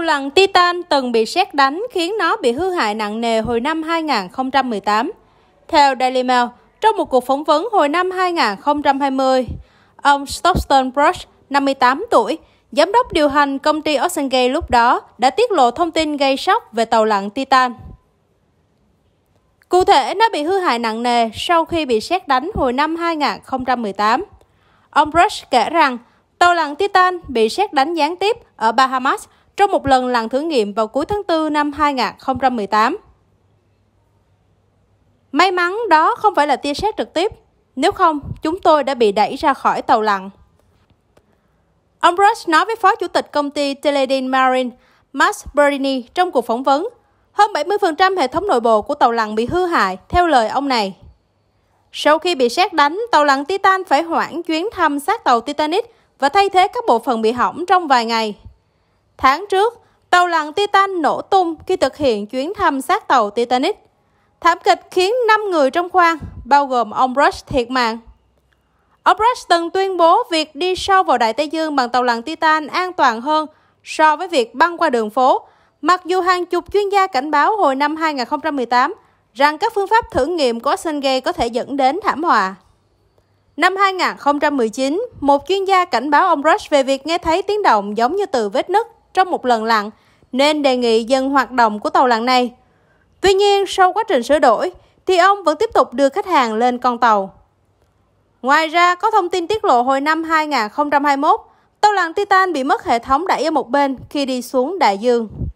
Tàu lặn Titan từng bị sét đánh khiến nó bị hư hại nặng nề hồi năm 2018. Theo Daily Mail, trong một cuộc phỏng vấn hồi năm 2020, ông Stockton Brush, 58 tuổi, giám đốc điều hành công ty Oceangate lúc đó đã tiết lộ thông tin gây sốc về tàu lặn Titan. Cụ thể, nó bị hư hại nặng nề sau khi bị sét đánh hồi năm 2018. Ông Brush kể rằng tàu lặn Titan bị sét đánh gián tiếp ở Bahamas trong một lần lần thử nghiệm vào cuối tháng 4 năm 2018. May mắn đó không phải là tia sét trực tiếp, nếu không chúng tôi đã bị đẩy ra khỏi tàu lặn. Ông Rush nói với phó chủ tịch công ty Teledin Marine, Max Berini trong cuộc phỏng vấn, hơn 70% hệ thống nội bộ của tàu lặn bị hư hại, theo lời ông này. Sau khi bị sét đánh, tàu lặn Titan phải hoãn chuyến thăm sát tàu Titanic và thay thế các bộ phận bị hỏng trong vài ngày. Tháng trước, tàu lặn Titan nổ tung khi thực hiện chuyến thăm sát tàu Titanic. Thảm kịch khiến 5 người trong khoang, bao gồm ông Rush thiệt mạng. Ông Rush từng tuyên bố việc đi sâu vào Đại Tây Dương bằng tàu lặn Titan an toàn hơn so với việc băng qua đường phố, mặc dù hàng chục chuyên gia cảnh báo hồi năm 2018 rằng các phương pháp thử nghiệm của Sergei có thể dẫn đến thảm họa. Năm 2019, một chuyên gia cảnh báo ông Rush về việc nghe thấy tiếng động giống như từ vết nứt trong một lần lặn nên đề nghị dừng hoạt động của tàu lặn này. Tuy nhiên, sau quá trình sửa đổi thì ông vẫn tiếp tục đưa khách hàng lên con tàu. Ngoài ra, có thông tin tiết lộ hồi năm 2021, tàu lặn Titan bị mất hệ thống đẩy ở một bên khi đi xuống đại dương.